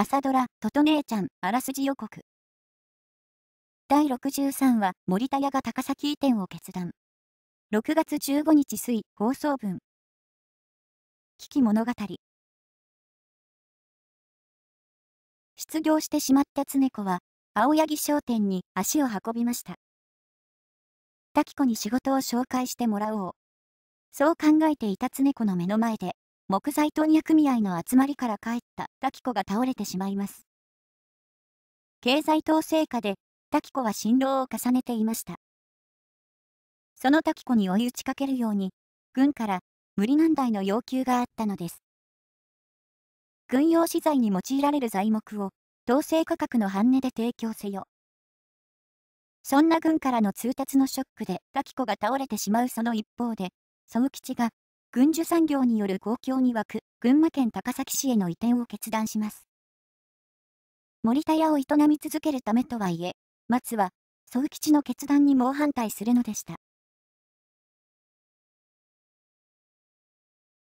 朝ドラ、とと姉ちゃん、あらすじ予告。第63話、森田屋が高崎移転を決断。6月15日水、放送分。危機物語。失業してしまった常子は、青柳商店に足を運びました。滝子に仕事を紹介してもらおう。そう考えていた常子の目の前で、木材問屋組合の集まりから帰った滝子が倒れてしまいます。経済統制下で滝子は辛労を重ねていました。その滝子に追い打ちかけるように、軍から無理難題の要求があったのです。軍用資材に用いられる材木を、統制価格の半値で提供せよ。そんな軍からの通達のショックで滝子が倒れてしまうその一方で、総吉が軍需産業による公共に湧く群馬県高崎市への移転を決断します。森田屋を営み続けるためとはいえ、松は、総吉の決断に猛反対するのでした。